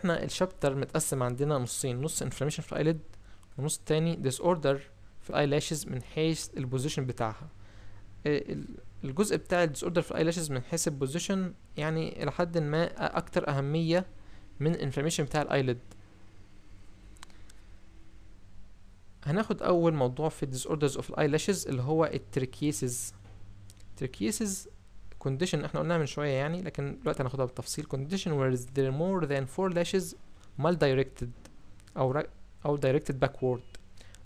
احنا الشابتر متقسم عندنا نصين نص انفلاميشن في الايليد ونص تاني ديس اوردر في لاشز من حيث البوزيشن بتاعها آه، الجزء بتاع الديس اوردر في لاشز من حيث البوزيشن يعني الى حد ما اكتر اهميه من انفلاميشن بتاع الايليد هناخد اول موضوع في disorders of eyelashes اللي هو التركيسز التركيسز condition احنا قلناها من شويه يعني لكن دلوقتي هناخدها بالتفصيل condition where there more than four lashes mal directed او او directed backward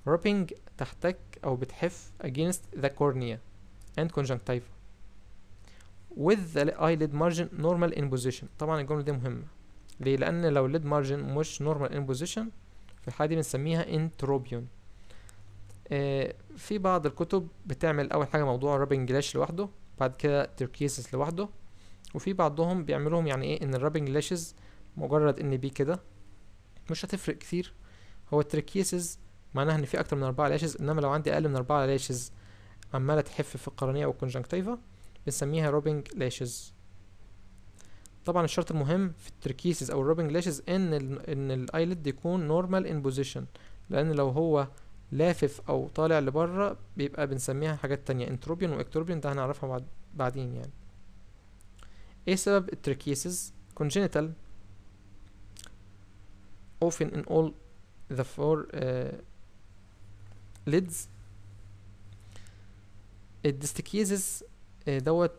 rubbing تحتك او بتحف against the cornea and conjunctiva with the eyelid margin normal in position طبعا الجملة دي مهمة ليه لأن لو lid margin مش normal in position في الحالة دي بنسميها انتروبيون آه في بعض الكتب بتعمل أول حاجة موضوع rubbing lash لوحده بعد كده تركيزس لوحده وفي بعضهم بيعملوهم يعني ايه ان الرابنج لاشز مجرد ان بي كده مش هتفرق كتير هو التركيسز معناها ان في اكتر من اربعة لاشز انما لو عندي اقل من اربعة لاشز عمالة تحف في القرنية او الكونجنكتيفا بنسميها روبنج لاشز طبعا الشرط المهم في التركيسز او الروبنج لاشز ان ال ان الايلد يكون نورمال ان بوزيشن لان لو هو لافف او طالع لبره بيبقى بنسميها حاجات تانية انتروبيون واكتروبيون ده هنعرفها بعد بعدين يعني ايه سبب التركيسز congenital often in all the four uh, lids الدستكيزز uh, دوت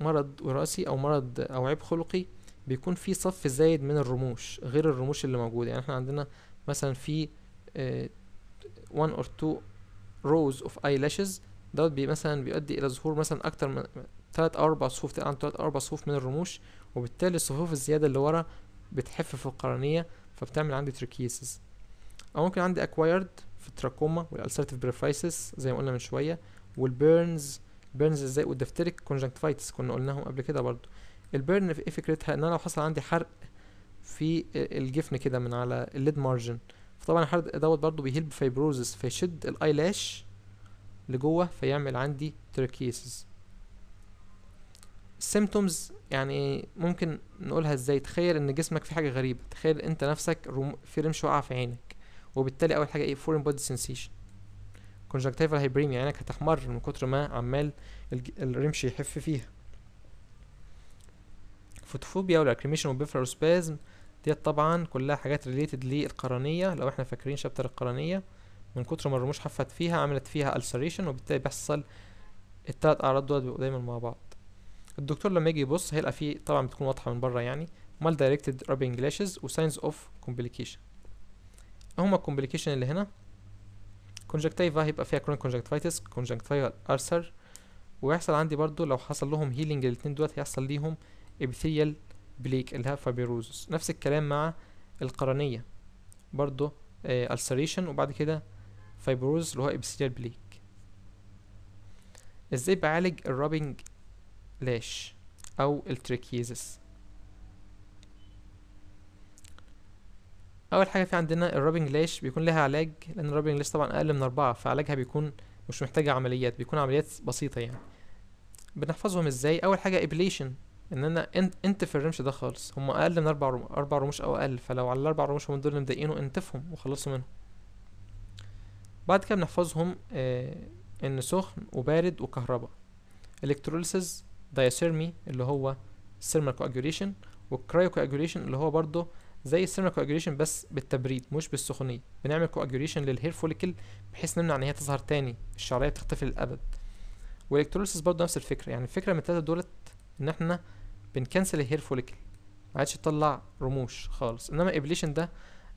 مرض وراثي او مرض او عيب خلقي بيكون في صف زايد من الرموش غير الرموش اللي موجوده يعني احنا عندنا مثلا في uh, one or two rows of eyelashes دوت بي مثلا بيؤدي الى ظهور مثلا اكتر من تلات او اربع صفوف تقريبا تلات او اربع صفوف من الرموش وبالتالي الصفوف الزياده اللي ورا بتحف في القرنيه فبتعمل عندي تركيسز او ممكن عندي acquired في التراكوما والالسرتيف بريفايسس زي ما قلنا من شويه والبيرنز بيرنز ازاي والدفتريك كونجنكتفايتس كنا قلناهم قبل كده برضو البيرن ايه فكرتها ان انا لو حصل عندي حرق في الجفن كده من على الليد مارجن فطبعا الحرق دوت برضو بيهلب فايبروزس فيشد الايلاش لجوه فيعمل عندي تركيسز السيمتومز يعني ممكن نقولها ازاي تخيل ان جسمك في حاجه غريبه تخيل انت نفسك روم في رمش وقع في عينك وبالتالي اول حاجه ايه فورين بودي سensation كونجكتيفال هايبريميا عينك هتحمر من كتر ما عمال الرمش يحف فيها فوتوفوبيا واللاكريميشن والبيفرال سبازم ديت طبعا كلها حاجات ريليتد للقرنية لو احنا فاكرين شابتر القرنية من كتر ما الرموش حفت فيها عملت فيها ألسريشن وبالتالي بيحصل التلات أعراض دول بيبقوا دايما مع بعض الدكتور لما يجي يبص هيلقى فيه طبعا بتكون واضحة من بره يعني مال دايركتد رابينج لاشز وساينز اوف كومبليكيشن هما الكومبليكيشن اللي هنا كونجكتيفا هيبقى فيها كرونيك كونجكتيفايتس كونجكتيفال أرسر ويحصل عندي برضو لو حصل لهم هيلينج الاتنين دول هيحصل ليهم ابيثيال بليك اللي هي فابيروزس نفس الكلام مع القرنية برضو ألسريشن آه، وبعد كده فايبروزس اللي هو إبسيليال بليك ازاي بعالج الرابنج لاش او التريكيزس اول حاجه في عندنا الرابنج لاش بيكون لها علاج لان الرابنج لاش طبعا اقل من أربعة فعلاجها بيكون مش محتاجه عمليات بيكون عمليات بسيطه يعني بنحفظهم ازاي اول حاجه ابليشن ان انا انت انت الرمش ده خالص هم اقل من اربع اربع رموش او اقل فلو على الاربع رموش هم دول اللي مضايقينه انتفهم وخلصوا منهم بعد كده بنحفظهم آه ان سخن وبارد وكهرباء الكتروليسز دايثيرمي اللي هو سيرمال كواجوليشن والكرايو كواجوليشن اللي هو برضه زي السيرمال كواجوليشن بس بالتبريد مش بالسخونيه بنعمل كواجوليشن للهير فوليكل بحيث نمنع ان هي تظهر تاني الشعريه بتختفي للابد والكتروليسز برضه نفس الفكره يعني الفكره من الثلاثه دولت ان احنا بنكنسل الهير فوليكل ما عادش تطلع رموش خالص انما ابليشن ده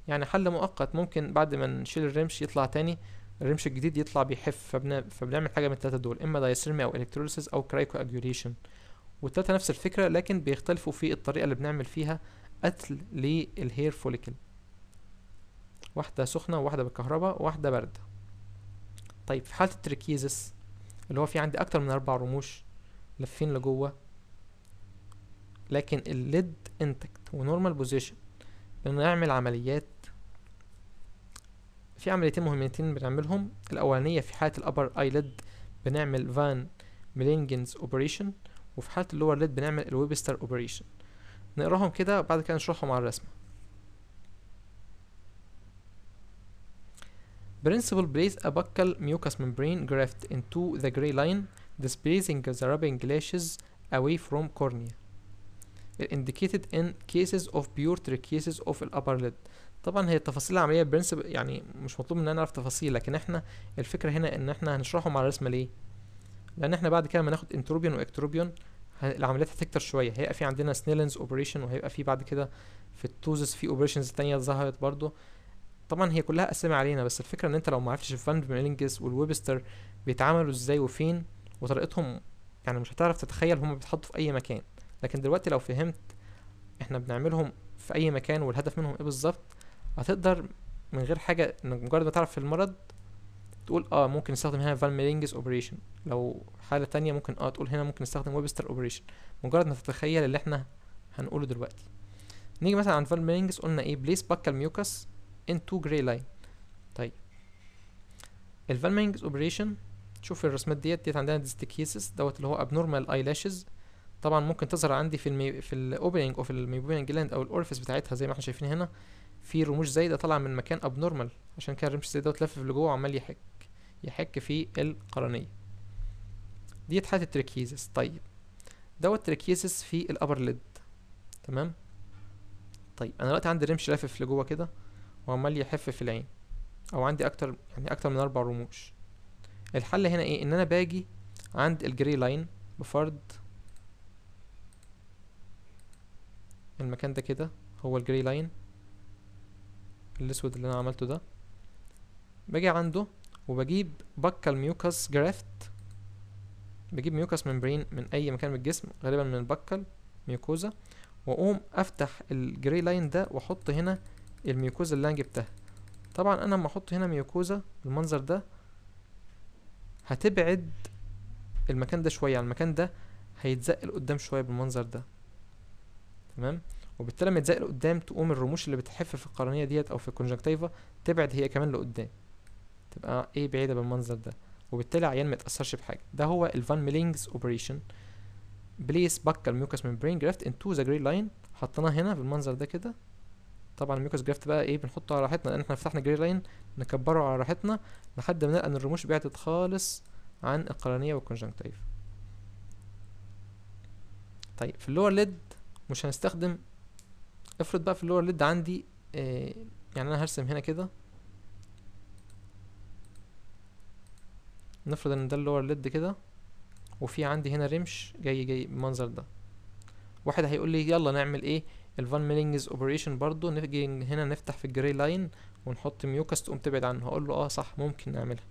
يعني حل مؤقت ممكن بعد ما نشيل الرمش يطلع تاني الرمش الجديد يطلع بيحف فبن... فبنعمل حاجه من التلاته دول اما دايسيرمي او الكتروليسيس او كرايكو اجيوليشن والتلاته نفس الفكره لكن بيختلفوا في الطريقه اللي بنعمل فيها قتل للهير فوليكل واحده سخنه وواحده بالكهرباء وواحده بارده طيب في حاله التركيزس اللي هو في عندي اكتر من اربع رموش لفين لجوه لكن الليد انتكت ونورمال بوزيشن بنعمل عمليات في عمليتين مهمتين بنعملهم الاولانيه في حاله الابر اي ليد بنعمل فان ميلينجنز اوبريشن وفي حاله اللور ليد بنعمل الويبستر اوبريشن نقراهم كده وبعد كده نشرحهم على الرسمه Principal place a buccal mucous membrane graft into the gray line, displacing the rubbing lashes away from cornea. indicated in cases of pure tracheasis of the upper lid طبعا هي تفاصيل العملية برنسب يعني مش مطلوب مننا نعرف تفاصيل لكن احنا الفكرة هنا ان احنا هنشرحه مع الرسمة ليه لان احنا بعد كده ما ناخد انتروبيون واكتروبيون العمليات هتكتر شوية هيبقى في عندنا سنيلنز اوبريشن وهيبقى في بعد كده في التوزس في اوبريشنز تانية ظهرت برضو طبعا هي كلها اسامي علينا بس الفكرة ان انت لو معرفتش الفان ميلينجز والويبستر بيتعاملوا ازاي وفين وطريقتهم يعني مش هتعرف تتخيل هما بيتحطوا في اي مكان لكن دلوقتي لو فهمت احنا بنعملهم في اي مكان والهدف منهم ايه بالظبط هتقدر من غير حاجه انك مجرد ما تعرف في المرض تقول اه ممكن نستخدم هنا فالميرينجز اوبريشن لو حاله تانية ممكن اه تقول هنا ممكن نستخدم ويبستر اوبريشن مجرد ما تتخيل اللي احنا هنقوله دلوقتي نيجي مثلا عند فالميرينجز قلنا ايه بليس باكال ميوكس ان تو جراي لاين طيب الفالميرينجز اوبريشن شوف الرسمات ديت ديت عندنا ديستيكيسس دوت اللي هو ابنورمال لاشز طبعا ممكن تظهر عندي في المي في الاوبننج او في الميبوبينج جلاند او الاورفيس بتاعتها زي ما احنا شايفين هنا في رموش زايده طالعه من مكان ابنورمال عشان كده الرمش الزايد دوت لف لجوه وعمال يحك يحك في القرنيه دي حاله التركيزس طيب دوت تركيزس في الابر ليد تمام طيب انا دلوقتي عندي رمش لافف لجوه كده وعمال يحف في العين او عندي اكتر يعني اكتر من اربع رموش الحل هنا ايه ان انا باجي عند الجري لاين بفرض المكان ده كده هو الجري لاين الاسود اللي انا عملته ده باجي عنده وبجيب بكه الميوكس جرافت بجيب ميوكس ممبرين من اي مكان من الجسم غالبا من البكل ميوكوزا واقوم افتح الجري لاين ده واحط هنا الميوكوزا اللي انا جبتها طبعا انا لما احط هنا ميوكوزا بالمنظر ده هتبعد المكان ده شويه يعني المكان ده هيتزق لقدام شويه بالمنظر ده تمام وبالتالي لما يتزق لقدام تقوم الرموش اللي بتحف في القرنيه ديت او في الكونجكتيفا تبعد هي كمان لقدام تبقى ايه بعيده بالمنظر ده وبالتالي العيان ما يتاثرش بحاجه ده هو الفان ميلينجز اوبريشن بليس بك الميوكس ممبرين جرافت انتو ذا جري لاين حطيناه هنا بالمنظر ده كده طبعا الميوكس جرافت بقى ايه بنحطه على راحتنا لان احنا فتحنا جري لاين نكبره على راحتنا لحد ما نلقى ان الرموش بعدت خالص عن القرنيه والكونجكتيفا طيب في اللور ليد مش هنستخدم افرض بقى في اللور ليد عندي آه، يعني انا هرسم هنا كده نفرض ان ده اللور ليد كده وفي عندي هنا رمش جاي جاي بالمنظر ده واحد هيقول لي يلا نعمل ايه الفان ميلينجز اوبريشن برضو نجي هنا نفتح في الجري لاين ونحط ميوكاست تقوم تبعد عنه هقول له اه صح ممكن نعملها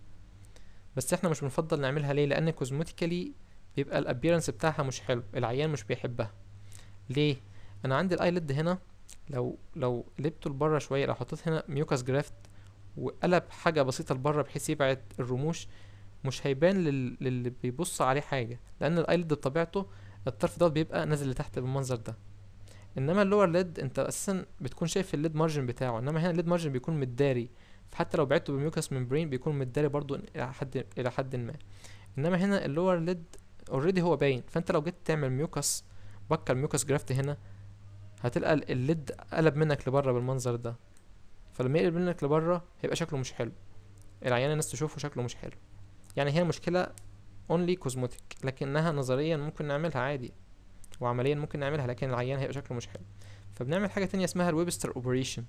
بس احنا مش بنفضل نعملها ليه لان كوزموتيكالي بيبقى الابييرنس بتاعها مش حلو العيان مش بيحبها ليه انا عندي ليد هنا لو لو قلبته لبره شويه لو حطيت هنا ميوكاس جرافت وقلب حاجه بسيطه لبره بحيث يبعد الرموش مش هيبان لل... للي بيبص عليه حاجه لان ليد بطبيعته الطرف دوت بيبقى نازل لتحت بالمنظر ده انما اللور ليد انت اساسا بتكون شايف الليد مارجن بتاعه انما هنا الليد مارجن بيكون متداري فحتى لو بعدته بميوكاس ممبرين بيكون متداري برضو الى حد الى حد ما انما هنا اللور ليد اوريدي هو باين فانت لو جيت تعمل ميوكاس بكر ميوكس جرافت هنا هتلقى الليد قلب منك لبره بالمنظر ده فلما يقلب منك لبره هيبقى شكله مش حلو العيان الناس تشوفه شكله مش حلو يعني هي مشكلة اونلي كوزموتيك لكنها نظريا ممكن نعملها عادي وعمليا ممكن نعملها لكن العيان هيبقى شكله مش حلو فبنعمل حاجة تانية اسمها الويبستر اوبريشن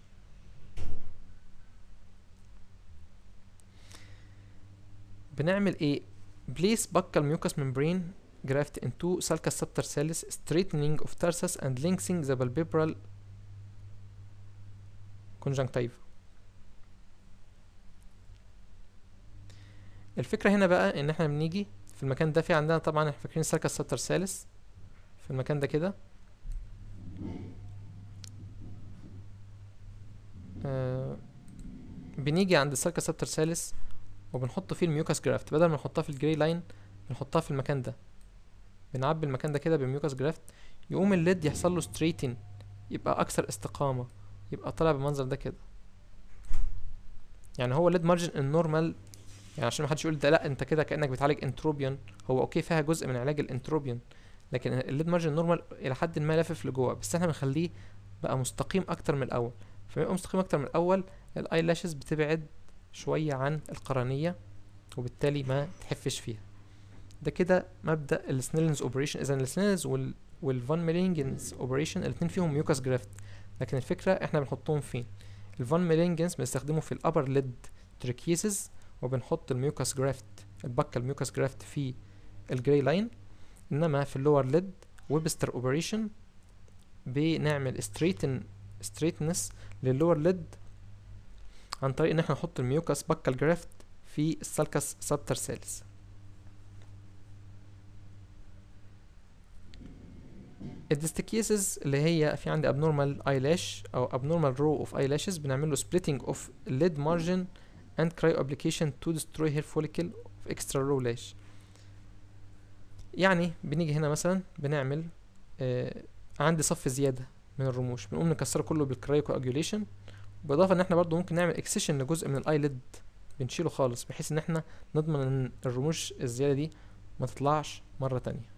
بنعمل ايه بليس بكال ميوكس ممبرين graft into sulcus subtarsalis straightening of tarsus and lengthening the palpebral conjunctiva الفكرة هنا بقى ان احنا بنيجي في المكان ده في عندنا طبعا احنا فاكرين سيركس سبترسالس في المكان ده كده آه بنيجي عند السيركس سبترسالس وبنحط فيه الميوكاس جرافت بدل ما نحطها في الجري لاين بنحطها في المكان ده بنعبي المكان ده كده بميوكاس جرافت يقوم الليد يحصل له ستريتن يبقى اكثر استقامه يبقى طالع بالمنظر ده كده يعني هو الليد مارجن النورمال يعني عشان محدش يقول ده لا انت كده كانك بتعالج انتروبيون هو اوكي فيها جزء من علاج الانتروبيون لكن الليد مارجن النورمال الى حد ما لافف لجوه بس احنا بنخليه بقى مستقيم اكتر من الاول فبيبقى مستقيم اكتر من الاول الاي لاشز بتبعد شويه عن القرنيه وبالتالي ما تحفش فيها ده كده مبدا السنيلنز اوبريشن اذا السنيلنز وال والفان ميلينجنز اوبريشن الاثنين فيهم ميوكاس جرافت لكن الفكره احنا بنحطهم فين الفان ميلينجنز بنستخدمه في الابر ليد تريكيسز وبنحط الميوكاس جرافت البكه الميوكاس جرافت في الجراي لاين انما في اللور ليد ويبستر اوبريشن بنعمل ستريتن ستريتنس للور ليد عن طريق ان احنا نحط الميوكاس بكال جرافت في السالكس سابتر سيلز الديستكيسز اللي هي في عندي abnormal eyelash او abnormal row of eyelashes بنعمل له splitting of lid margin and cryo application to destroy hair follicle of extra row lash يعني بنيجي هنا مثلا بنعمل آه عندي صف زيادة من الرموش بنقوم نكسره كله بالكرايو كواجوليشن بالاضافة ان احنا برضو ممكن نعمل اكسيشن لجزء من ليد بنشيله خالص بحيث ان احنا نضمن ان الرموش الزيادة دي ما تطلعش مرة تانية